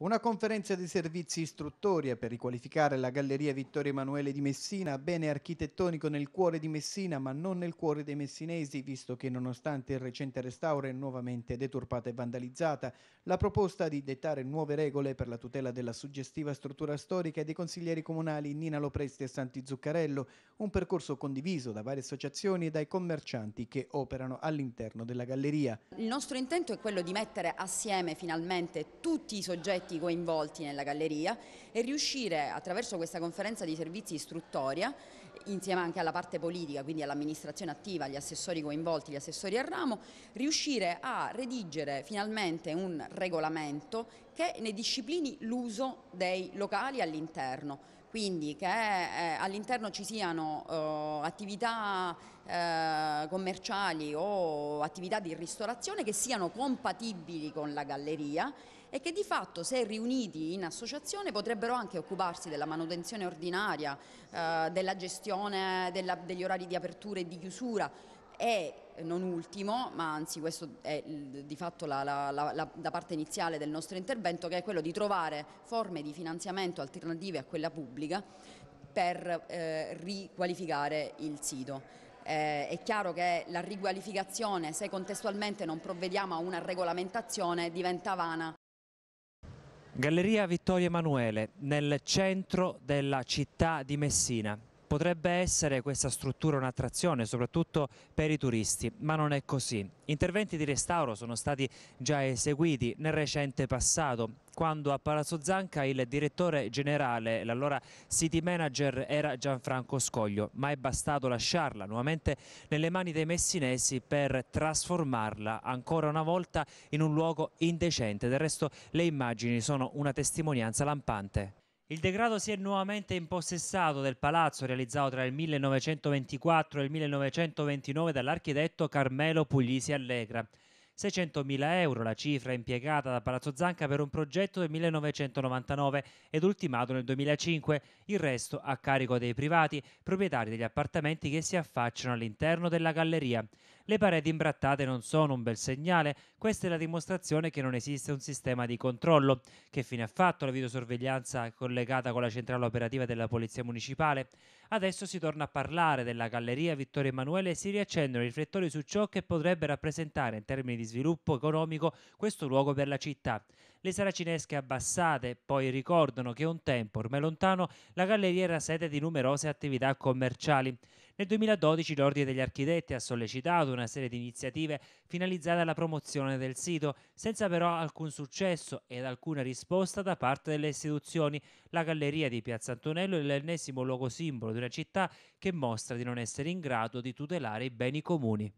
Una conferenza di servizi istruttoria per riqualificare la Galleria Vittorio Emanuele di Messina, bene architettonico nel cuore di Messina ma non nel cuore dei messinesi, visto che nonostante il recente restauro è nuovamente deturpata e vandalizzata. La proposta di dettare nuove regole per la tutela della suggestiva struttura storica è dei consiglieri comunali Nina Lopresti e Santi Zuccarello, un percorso condiviso da varie associazioni e dai commercianti che operano all'interno della galleria. Il nostro intento è quello di mettere assieme finalmente tutti i soggetti tutti coinvolti nella galleria e riuscire attraverso questa conferenza di servizi istruttoria insieme anche alla parte politica, quindi all'amministrazione attiva, agli assessori coinvolti, gli assessori a ramo, riuscire a redigere finalmente un regolamento che ne disciplini l'uso dei locali all'interno quindi che eh, all'interno ci siano eh, attività eh, commerciali o attività di ristorazione che siano compatibili con la galleria e che di fatto se riuniti in associazione potrebbero anche occuparsi della manutenzione ordinaria, eh, della gestione della, degli orari di apertura e di chiusura, e eh, non ultimo, ma anzi questo è di fatto la, la, la, la, parte iniziale del nostro intervento, che è quello di trovare forme di finanziamento alternative a quella pubblica per eh, riqualificare il sito. Eh, è chiaro che la riqualificazione, se contestualmente non provvediamo a una regolamentazione, diventa vana. Galleria Vittorio Emanuele, nel centro della città di Messina. Potrebbe essere questa struttura un'attrazione, soprattutto per i turisti, ma non è così. Interventi di restauro sono stati già eseguiti nel recente passato, quando a Palazzo Zanca il direttore generale, l'allora city manager, era Gianfranco Scoglio, ma è bastato lasciarla nuovamente nelle mani dei messinesi per trasformarla ancora una volta in un luogo indecente. Del resto le immagini sono una testimonianza lampante. Il degrado si è nuovamente impossessato del palazzo realizzato tra il 1924 e il 1929 dall'architetto Carmelo Puglisi Allegra. 600.000 euro la cifra impiegata da Palazzo Zanca per un progetto del 1999 ed ultimato nel 2005, il resto a carico dei privati, proprietari degli appartamenti che si affacciano all'interno della galleria. Le pareti imbrattate non sono un bel segnale, questa è la dimostrazione che non esiste un sistema di controllo. Che fine ha fatto la videosorveglianza collegata con la centrale operativa della Polizia Municipale? Adesso si torna a parlare della Galleria Vittorio Emanuele e si riaccendono i riflettori su ciò che potrebbe rappresentare in termini di sviluppo economico questo luogo per la città le saracinesche abbassate poi ricordano che un tempo, ormai lontano, la galleria era sede di numerose attività commerciali. Nel 2012 l'Ordine degli Architetti ha sollecitato una serie di iniziative finalizzate alla promozione del sito, senza però alcun successo ed alcuna risposta da parte delle istituzioni. La galleria di Piazza Antonello è l'ennesimo luogo simbolo di una città che mostra di non essere in grado di tutelare i beni comuni.